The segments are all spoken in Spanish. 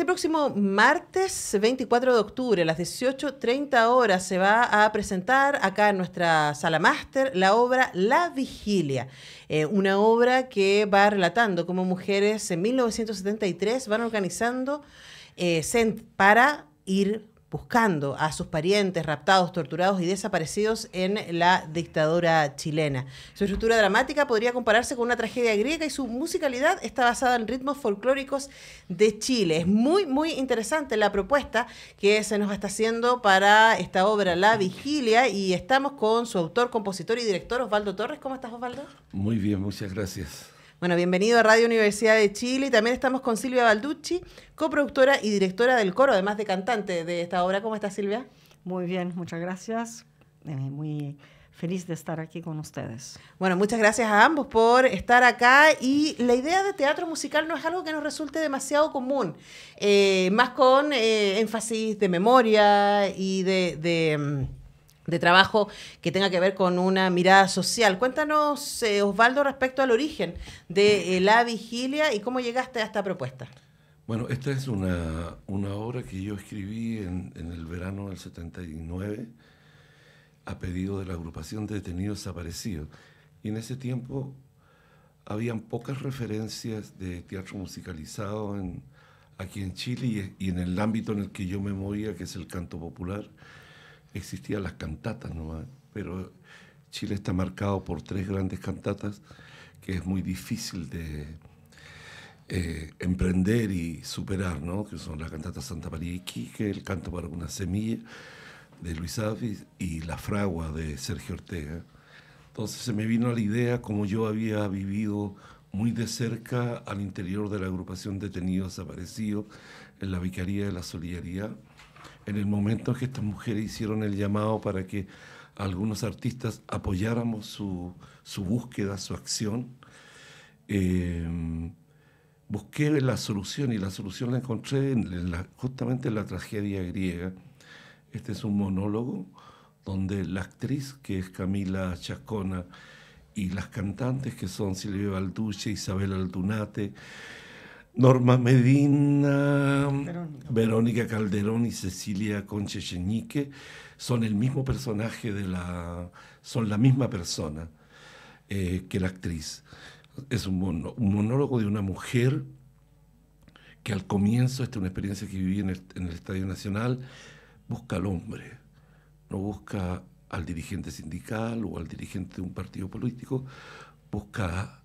Este próximo martes 24 de octubre a las 18.30 horas se va a presentar acá en nuestra sala máster la obra La Vigilia, eh, una obra que va relatando cómo mujeres en 1973 van organizando eh, para ir buscando a sus parientes raptados, torturados y desaparecidos en la dictadura chilena. Su estructura dramática podría compararse con una tragedia griega y su musicalidad está basada en ritmos folclóricos de Chile. Es muy, muy interesante la propuesta que se nos está haciendo para esta obra, La Vigilia, y estamos con su autor, compositor y director, Osvaldo Torres. ¿Cómo estás, Osvaldo? Muy bien, muchas gracias. Bueno, bienvenido a Radio Universidad de Chile también estamos con Silvia Balducci, coproductora y directora del coro, además de cantante de esta obra. ¿Cómo está, Silvia? Muy bien, muchas gracias. Eh, muy feliz de estar aquí con ustedes. Bueno, muchas gracias a ambos por estar acá y la idea de teatro musical no es algo que nos resulte demasiado común, eh, más con eh, énfasis de memoria y de mm, de trabajo que tenga que ver con una mirada social. Cuéntanos, eh, Osvaldo, respecto al origen de eh, La Vigilia y cómo llegaste a esta propuesta. Bueno, esta es una, una obra que yo escribí en, en, el verano del 79 a pedido de la agrupación de detenidos desaparecidos. Y en ese tiempo habían pocas referencias de teatro musicalizado en, aquí en Chile y, en el ámbito en el que yo me movía, que es el canto popular existían las cantatas nomás, pero Chile está marcado por tres grandes cantatas que es muy difícil de eh, emprender y superar, ¿no? que son la cantata Santa María Quique, el canto para una semilla de Luis Avis y la fragua de Sergio Ortega. Entonces se me vino a la idea como yo había vivido muy de cerca al interior de la agrupación detenidos desaparecidos en la Vicaría de la Solidaridad en el momento en que estas mujeres hicieron el llamado para que algunos artistas apoyáramos su, su búsqueda, su acción, em, busqué la solución y la solución la encontré en la, justamente en la tragedia griega. Este es un monólogo donde la actriz, que es Camila Chacona, y las cantantes, que son Silvia Balduche, Isabel Aldunate, Norma Medina, Verónica. Calderón y Cecilia Conchecheñique son el mismo personaje de la. son la misma persona eh, que la actriz. Es un, monólogo de una mujer que al comienzo, esta es una experiencia que viví en el, en el Estadio Nacional, busca al hombre, no busca al dirigente sindical o al dirigente de un partido político, busca a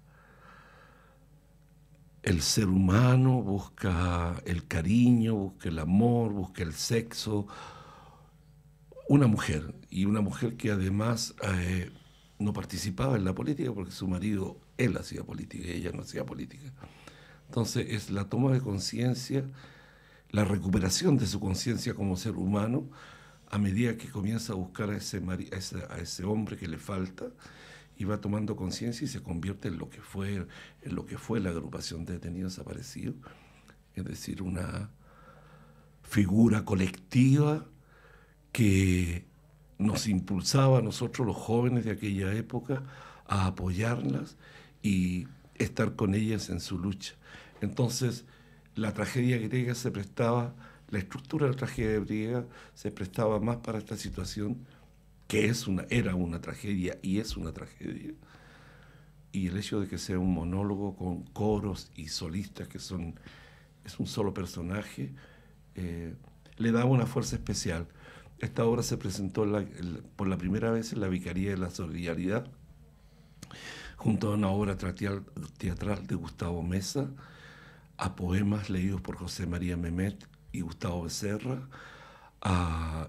el ser humano busca el cariño, busca el amor, busca el sexo. Una mujer, y una mujer que además eh, no participaba en la política porque su marido, él hacía política, y ella no hacía política. Entonces es la toma de conciencia, la recuperación de su conciencia como ser humano a medida que comienza a buscar a ese hombre que le falta iba tomando conciencia y se convierte en lo que fue, en lo que fue la agrupación de detenidos desaparecidos, es decir, una figura colectiva que nos impulsaba a nosotros los jóvenes de aquella época a apoyarlas y estar con ellas en su lucha. Entonces, la tragedia griega se prestaba, la estructura de la tragedia griega se prestaba más para esta situación que es una, era una tragedia y es una tragedia. Y el hecho de que sea un monólogo con coros y solistas que son, es un solo personaje, eh, le daba una fuerza especial. Esta obra se presentó por la primera vez en la Vicaría de la Solidaridad, junto a una obra teatral, teatral de Gustavo Mesa, a poemas leídos por José María Memet y Gustavo Becerra,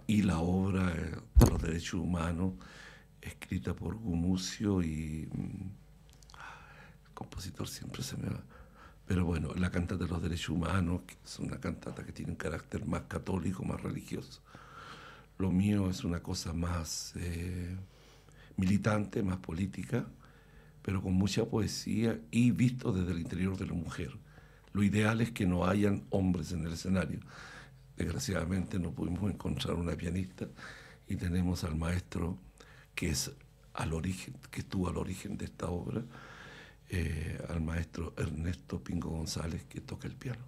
y la obra de eh, los derechos humanos, escrita por Gumucio y mm, el compositor siempre se me va. Pero bueno, la cantata de los derechos humanos, es una cantata que tiene un carácter más católico, más religioso. Lo mío es una cosa más eh, militante, más política, pero con mucha poesía y visto desde el interior de la mujer. Lo ideal es que no hayan hombres en el escenario desgraciadamente no pudimos encontrar una pianista y tenemos al maestro que es que estuvo al origen de esta obra, eh, al maestro Ernesto Pingo González que toca el piano.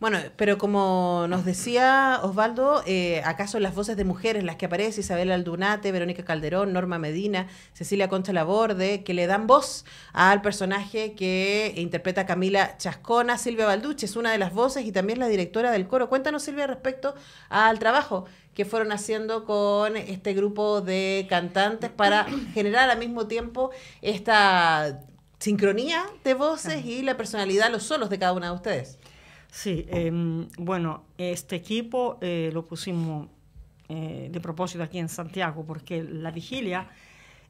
Bueno, pero como nos decía Osvaldo, eh, ¿acaso las voces de mujeres, las que aparecen, Isabel Aldunate, Verónica Calderón, Norma Medina, Cecilia Concha Laborde, que le dan voz al personaje que interpreta Camila Chascona, Silvia Balduche es una de las voces y también la directora del coro? Cuéntanos, Silvia, respecto al trabajo que fueron haciendo con este grupo de cantantes para generar al mismo tiempo esta sincronía de voces y la personalidad, los solos de cada una de ustedes. Sí, em, bueno, este equipo eh, lo pusimos eh, de propósito aquí en Santiago porque la vigilia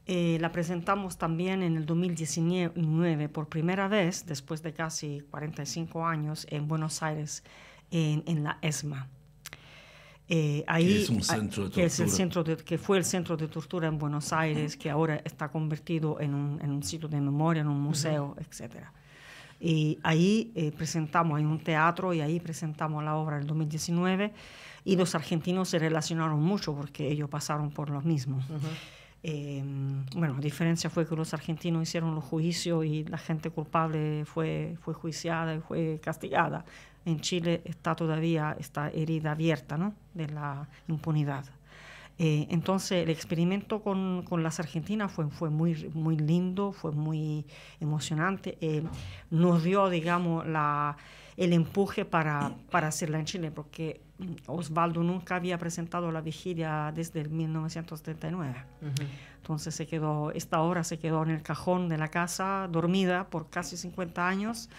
eh, la presentamos también en el 2019 por primera vez, después de casi 45 años, en Buenos Aires, en la ESMA. Eh, ahí, Que, es el centro que fue el centro de tortura en Buenos Aires, que ahora está convertido en un, en un sitio de memoria, en un museo, etcétera etc. Y ahí eh, presentamos, en un teatro, y ahí presentamos la obra del 2019, y los argentinos se relacionaron mucho porque ellos pasaron por lo mismo. Em, bueno, la diferencia fue que los argentinos hicieron los juicios y la gente culpable fue, fue juiciada y fue castigada en Chile está todavía esta herida abierta ¿no? de la impunidad. Eh, entonces el experimento con, las argentinas fue, fue muy, muy lindo, fue muy emocionante, eh, nos dio, digamos, la, el empuje para, para hacerla en Chile, porque Osvaldo nunca había presentado la vigilia desde el 1939 Entonces se quedó, esta obra se quedó en el cajón de la casa, dormida por casi 50 años.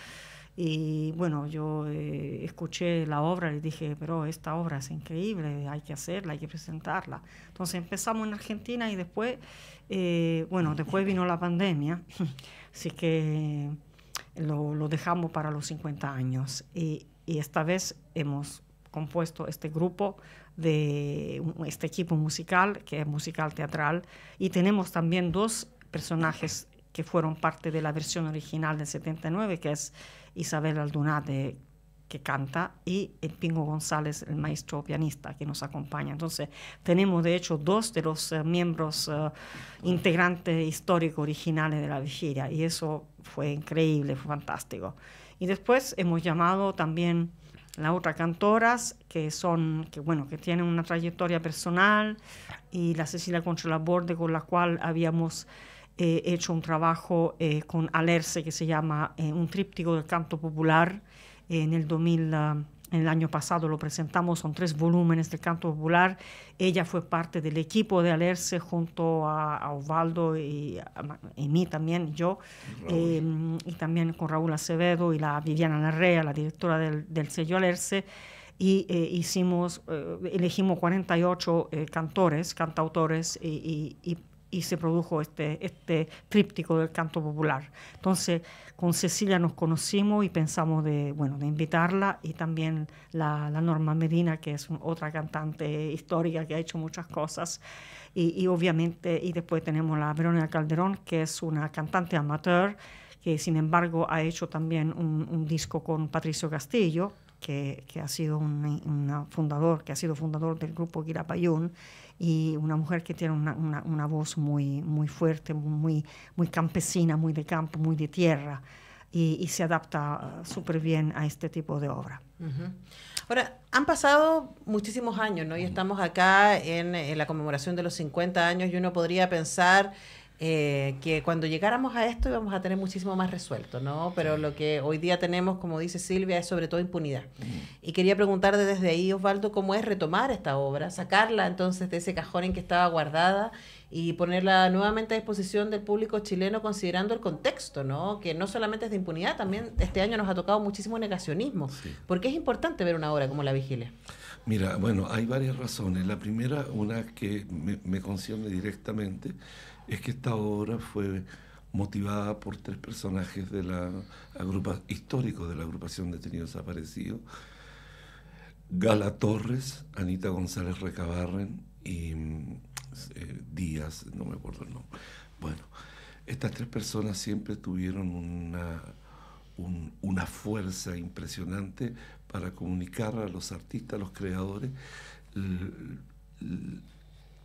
Y bueno, yo eh, escuché la obra y dije, pero esta obra es increíble, hay que hacerla, hay que presentarla. Entonces empezamos en Argentina y después, eh, bueno, después vino la pandemia, así que lo, dejamos para los 50 años. Y, esta vez hemos compuesto este grupo de este equipo musical, que es musical teatral, y tenemos también dos personajes que fueron parte de la versión original del 79, que es Isabel Aldunate que canta y el eh, Pingo González, el maestro pianista que nos acompaña. Entonces tenemos de hecho dos de los eh, miembros eh, integrantes históricos originales de la vigilia y eso fue increíble, fue fantástico. Y después hemos llamado también las otras cantoras que son que bueno que tienen una trayectoria personal y la Cecilia Concha Laborde con la cual habíamos he hecho un trabajo eh, con Alerce que se llama eh, Un tríptico del canto popular. en, el 2000, ah, en el año pasado lo presentamos, son tres volúmenes del canto popular. Ella fue parte del equipo de Alerce junto a, Osvaldo y a, mí también, yo, eh, y también con Raúl Acevedo y la Viviana Larrea, la directora del, sello Alerce y hicimos, elegimos 48 cantores, cantautores y, y, y, y se produjo este, este tríptico del canto popular. Entonces, con Cecilia nos conocimos y pensamos de, bueno, de invitarla y también la, Norma Medina, que es otra cantante histórica que ha hecho muchas cosas. Y, obviamente, y después tenemos la Verónica Calderón, que es una cantante amateur, que sin embargo ha hecho también un, disco con Patricio Castillo, que, que, ha sido un, fundador, que ha sido fundador del grupo Girapayún y una mujer que tiene una, una, voz muy, muy fuerte, muy, muy campesina, muy de campo, muy de tierra. Y, se adapta ah, súper bien a este tipo de obra. Ahora, han pasado muchísimos años, ¿no? Y estamos acá en, la conmemoración de los 50 años y uno podría pensar eh, que cuando llegáramos a esto íbamos a tener muchísimo más resuelto, ¿no? Pero lo que hoy día tenemos, como dice Silvia, es sobre todo impunidad. Mm. Y quería preguntarte desde ahí, Osvaldo, cómo es retomar esta obra, sacarla entonces de ese cajón en que estaba guardada y ponerla nuevamente a disposición del público chileno considerando el contexto, ¿no? Que no solamente es de impunidad, también este año nos ha tocado muchísimo negacionismo. porque es importante ver una obra como La Vigilia? Mira, bueno, hay varias razones. La primera, una que me, me concierne directamente, es que esta obra fue motivada por tres personajes de la agrupa, histórico de la agrupación Detenidos Desaparecidos, Gala Torres, Anita González Recabarren y mm, eh, Díaz, no me acuerdo el nombre. Bueno, estas tres personas siempre tuvieron una, una fuerza impresionante para comunicar a los artistas, a los creadores,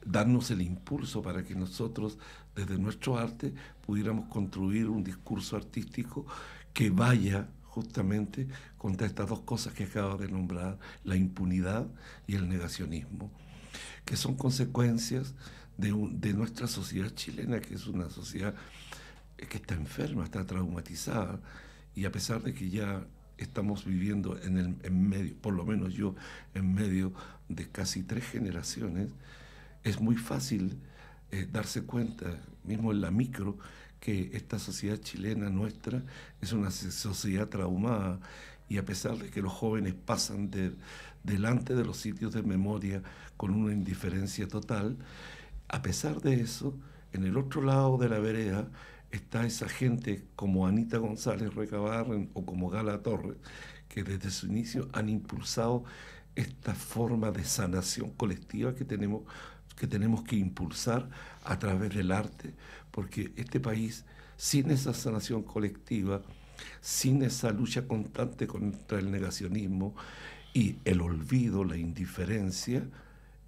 darnos el impulso para que nosotros desde nuestro arte pudiéramos construir un discurso artístico que vaya justamente contra estas dos cosas que acabo de nombrar, la impunidad y el negacionismo, que son consecuencias de, de nuestra sociedad chilena, que es una sociedad que está enferma, está traumatizada, y a pesar de que ya estamos viviendo en, el, en medio, por lo menos yo, en medio de casi tres generaciones, es muy fácil eh, darse cuenta, mismo en la micro, que esta sociedad chilena nuestra es una sociedad traumada y a pesar de que los jóvenes pasan delante de los sitios de memoria con una indiferencia total, a pesar de eso, en el otro lado de la vereda está esa gente como Anita González Recabarren o como Gala Torres, que desde su inicio han impulsado esta forma de sanación colectiva que tenemos que tenemos que impulsar a través del arte, porque este país, sin esa sanación colectiva, sin esa lucha constante contra el negacionismo y el olvido, la indiferencia,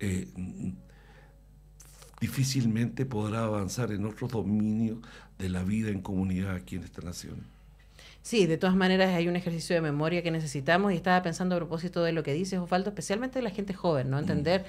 eh, difícilmente podrá avanzar en otros dominios de la vida en comunidad aquí en esta nación. Sí, de todas maneras hay un ejercicio de memoria que necesitamos y estaba pensando a propósito de lo que dices, Osvaldo, especialmente de la gente joven, ¿no? Mm. Entender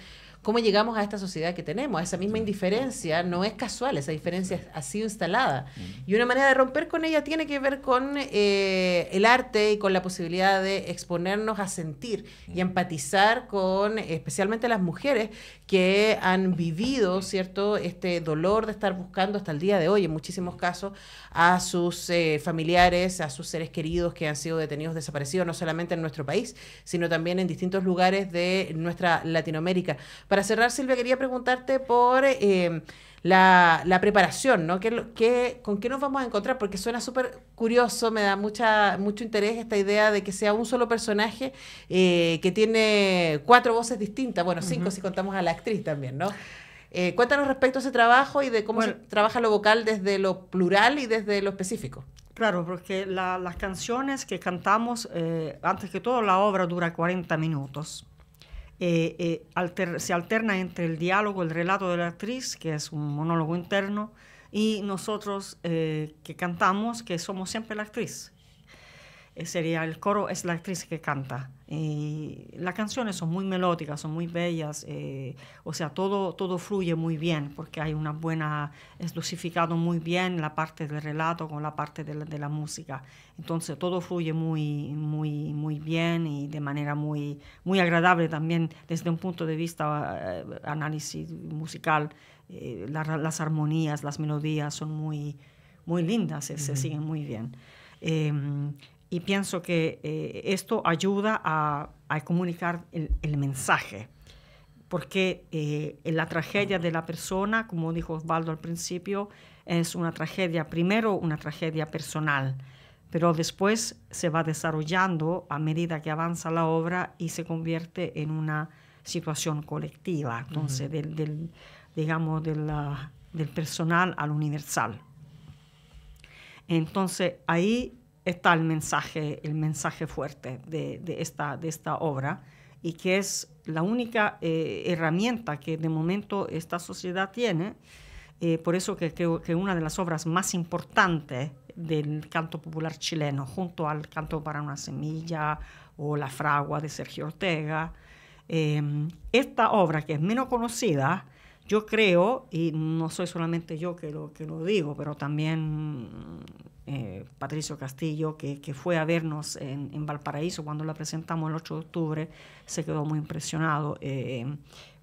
cómo llegamos a esta sociedad que tenemos. Esa misma indiferencia no es casual, esa diferencia ha sido instalada. Y una manera de romper con ella tiene que ver con eh, el arte y con la posibilidad de exponernos a sentir y empatizar con especialmente las mujeres que han vivido, ¿cierto?, este dolor de estar buscando hasta el día de hoy, en muchísimos casos, a sus eh, familiares, a sus seres queridos que han sido detenidos, desaparecidos, no solamente en nuestro país, sino también en distintos lugares de nuestra Latinoamérica para cerrar, Silvia, quería preguntarte por eh, la, preparación, ¿no? ¿Qué, con qué nos vamos a encontrar? Porque suena súper curioso, me da mucha, mucho interés esta idea de que sea un solo personaje eh, que tiene cuatro voces distintas, bueno, cinco si contamos a la actriz también, ¿no? Eh, cuéntanos respecto a ese trabajo y de cómo se trabaja lo vocal desde lo plural y desde lo específico. Claro, porque las canciones que cantamos, antes que todo, la obra dura 40 minutos. Eh, eh, se alterna entre el diálogo, el relato de la actriz, que es un monólogo interno, y nosotros eh, que cantamos, que somos siempre la actriz. Eh, sería el coro, es la actriz que canta. Y las canciones son muy melódicas, son muy bellas, eh, o sea, todo, todo fluye muy bien, porque hay una buena, es lucificado muy bien la parte del relato con la parte de la, de la música. Entonces, todo fluye muy, muy, muy bien y de manera muy, muy agradable también desde un punto de vista eh, análisis musical. las armonías, las melodías son muy, muy lindas, se, siguen muy bien. Em, y pienso que eh, esto ayuda a, comunicar el, mensaje, porque eh, la tragedia de la persona, como dijo Osvaldo al principio, es una tragedia, primero una tragedia personal, pero después se va desarrollando a medida que avanza la obra y se convierte en una situación colectiva, entonces, del, digamos, del, del personal al universal. Entonces, ahí está el mensaje, el mensaje fuerte de, esta, de esta obra y que es la única eh, herramienta que de momento esta sociedad tiene. Eh, por eso que, que, una de las obras más importantes del canto popular chileno, junto al canto para una semilla o La fragua de Sergio Ortega, eh, esta obra que es menos conocida, yo creo, y no soy solamente yo que lo, que lo digo, pero también eh, Patricio Castillo, que, fue a vernos en, Valparaíso cuando la presentamos el 8 de octubre, se quedó muy impresionado. Eh,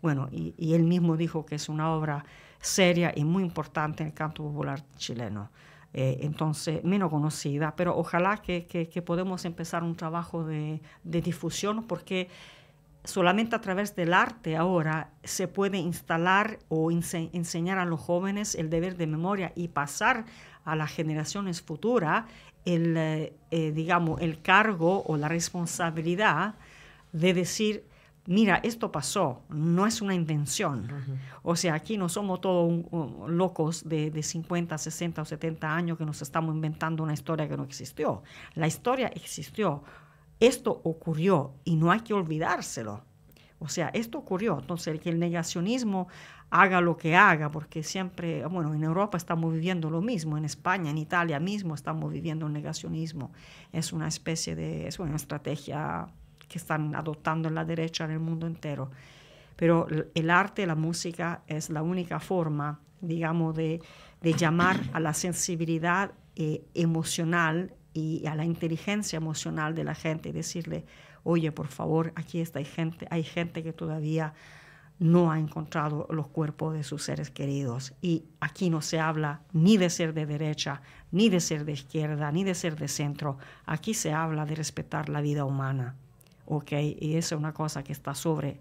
bueno, y, él mismo dijo que es una obra seria y muy importante en el canto popular chileno. Eh, entonces, menos conocida, pero ojalá que, podemos podamos empezar un trabajo de, difusión porque solamente a través del arte ahora se puede instalar o enseñar a los jóvenes el deber de memoria y pasar a las generaciones futuras el, eh, eh, digamos, el cargo o la responsabilidad de decir, mira, esto pasó, no es una invención. O sea, aquí no somos todos locos de, 50, 60 o 70 años que nos estamos inventando una historia que no existió. La historia existió, esto ocurrió y no hay que olvidárselo. O sea, esto ocurrió. Entonces, el negacionismo haga lo que haga, porque siempre, bueno, en Europa estamos viviendo lo mismo, en España, en Italia mismo estamos viviendo un negacionismo. Es una especie de, es una estrategia que están adoptando en la derecha en el mundo entero. Pero el arte, la música es la única forma, digamos, de, llamar a la sensibilidad eh, emocional y a la inteligencia emocional de la gente y decirle, oye, por favor, aquí está, hay gente, hay gente que todavía no ha encontrado los cuerpos de sus seres queridos. Y aquí no se habla ni de ser de derecha, ni de ser de izquierda, ni de ser de centro. Aquí se habla de respetar la vida humana. ¿okay? Y eso es una cosa que está sobre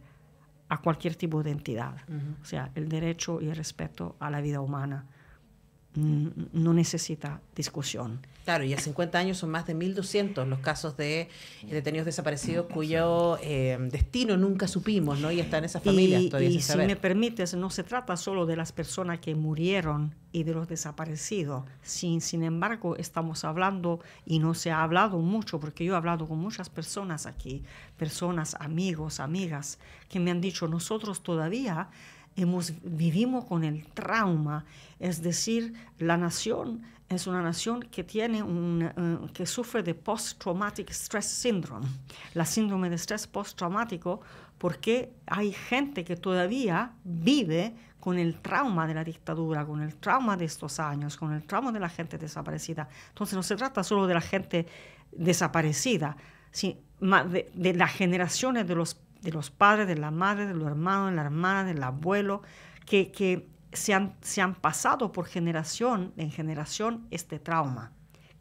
a cualquier tipo de entidad. O sea, el derecho y el respeto a la vida humana no necesita discusión. Claro, y a 50 años son más de 1.200 los casos de eh, detenidos desaparecidos cuyo eh, destino nunca supimos, ¿no? Y están esas familias todavía. sin saber. si me permites, no se trata solo de las personas que murieron y de los desaparecidos. Sin, sin embargo, estamos hablando, y no se ha hablado mucho, porque yo he hablado con muchas personas aquí, personas, amigos, amigas, que me han dicho, nosotros todavía vivimos con el trauma, es decir, la nación es una nación que, tiene un, eh, que sufre de post-traumatic stress syndrome, la síndrome de estrés post-traumático, porque hay gente que todavía vive con el trauma de la dictadura, con el trauma de estos años, con el trauma de la gente desaparecida. Entonces no se trata solo de la gente desaparecida, sino de, de las generaciones de los de los padres, de la madre, de los hermanos, de la hermana, del abuelo, que, se, han, pasado por generación en generación este trauma,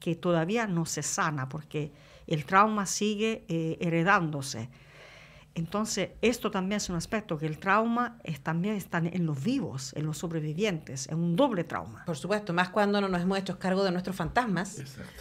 que todavía no se sana porque el trauma sigue eh, heredándose. Entonces, esto también es un aspecto, que el trauma es, también está en los vivos, en los sobrevivientes, es un doble trauma. Por supuesto, más cuando no nos hemos hecho cargo de nuestros fantasmas.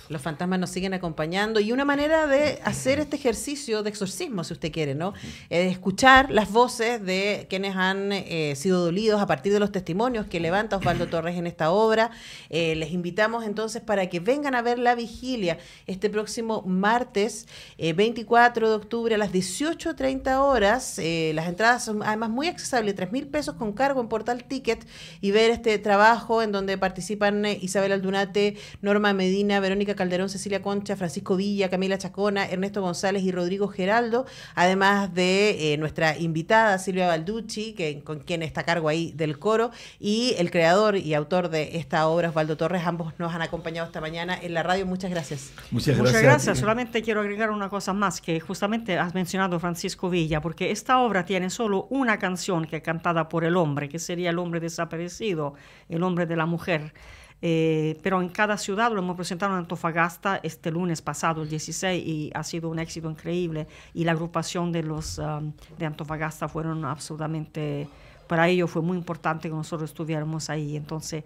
Los fantasmas nos siguen acompañando y una manera de hacer este ejercicio de exorcismo, si usted quiere, ¿no? Es escuchar las voces de quienes han eh, sido dolidos a partir de los testimonios que levanta Osvaldo Torres en esta obra. Eh, les invitamos entonces para que vengan a ver La Vigilia este próximo martes 24 eh, de octubre a las 18.30 horas. Eh, las entradas son además muy accesibles, 3 mil pesos con cargo en Portal Ticket y ver este trabajo en donde participan eh, Isabel Aldunate, Norma Medina, Verónica Calderón, Cecilia Concha, Francisco Villa, Camila Chacona, Ernesto González y Rodrigo Geraldo, además de eh, nuestra invitada Silvia Balducci, que, con quien está a cargo ahí del coro, y el creador y autor de esta obra, Osvaldo Torres. Ambos nos han acompañado esta mañana en la radio. Muchas gracias. Muchas gracias. Solamente quiero agregar una cosa más, que justamente has mencionado Francisco villa porque esta obra tiene solo una canción que es cantada por el hombre, que sería el hombre desaparecido, el hombre de la mujer. Eh, pero en cada ciudad lo hemos presentado en Antofagasta este lunes pasado, el 16, y ha sido un éxito increíble. Y la agrupación de los um, de Antofagasta fueron absolutamente, para ello fue muy importante que nosotros estuviéramos ahí. Entonces,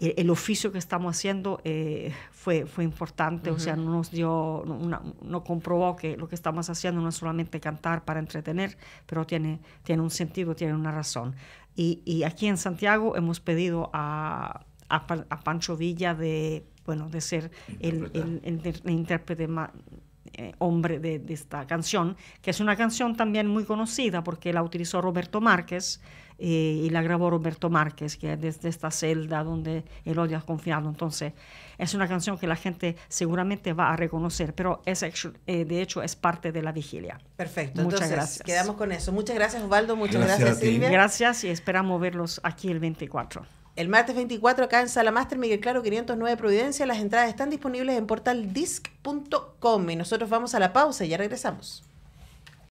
el, oficio que estamos haciendo eh, fue, fue importante, o sea, no nos dio, no, comprobó que lo que estamos haciendo no es solamente cantar para entretener, pero tiene, tiene un sentido, tiene una razón. Y, aquí en Santiago hemos pedido a, a, Pancho Villa de, bueno, de ser el, el, el intérprete más eh, hombre de, esta canción, que es una canción también muy conocida porque la utilizó Roberto Márquez eh, y la grabó Roberto Márquez, que es desde esta celda donde el odio ha confiado. Entonces, es una canción que la gente seguramente va a reconocer, pero es, eh, de hecho es parte de la vigilia. Perfecto, muchas gracias. quedamos con eso. Muchas gracias Osvaldo, muchas gracias, gracias Silvia. Gracias y esperamos verlos aquí el 24. El martes 24 acá en Sala Master Miguel Claro 509 Providencia. Las entradas están disponibles en portaldisc.com y nosotros vamos a la pausa y ya regresamos.